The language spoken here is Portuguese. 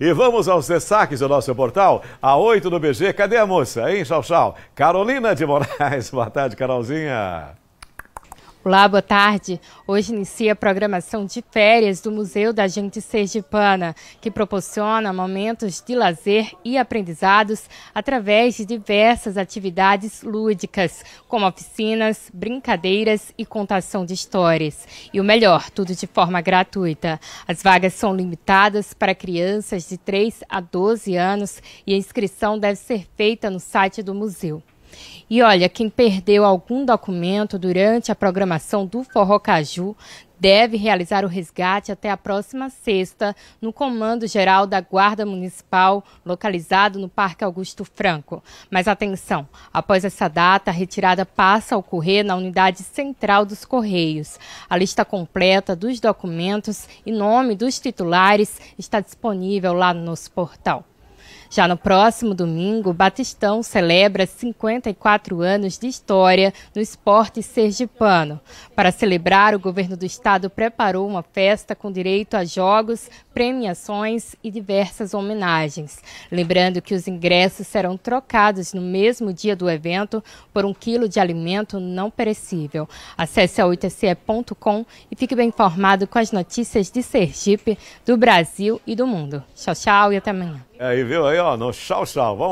E vamos aos destaques do nosso portal, A8 do BG. Cadê a moça, hein, Chau Chau? Carolina de Moraes. Boa tarde, Carolzinha. Olá, boa tarde. Hoje inicia a programação de férias do Museu da Gente Sergipana, que proporciona momentos de lazer e aprendizados através de diversas atividades lúdicas, como oficinas, brincadeiras e contação de histórias. E o melhor, tudo de forma gratuita. As vagas são limitadas para crianças de 3 a 12 anos e a inscrição deve ser feita no site do museu. E olha, quem perdeu algum documento durante a programação do Forró Caju deve realizar o resgate até a próxima sexta no Comando Geral da Guarda Municipal, localizado no Parque Augusto Franco. Mas atenção, após essa data, a retirada passa a ocorrer na unidade central dos Correios. A lista completa dos documentos e nome dos titulares está disponível lá no nosso portal. Já no próximo domingo, Batistão celebra 54 anos de história no esporte sergipano. Para celebrar, o governo do estado preparou uma festa com direito a jogos, premiações e diversas homenagens. Lembrando que os ingressos serão trocados no mesmo dia do evento por um quilo de alimento não perecível. Acesse a oitce.com e fique bem informado com as notícias de Sergipe, do Brasil e do mundo. Tchau, tchau e até amanhã. Aí, viu? Aí, ó, no tchau, tchau. Vamos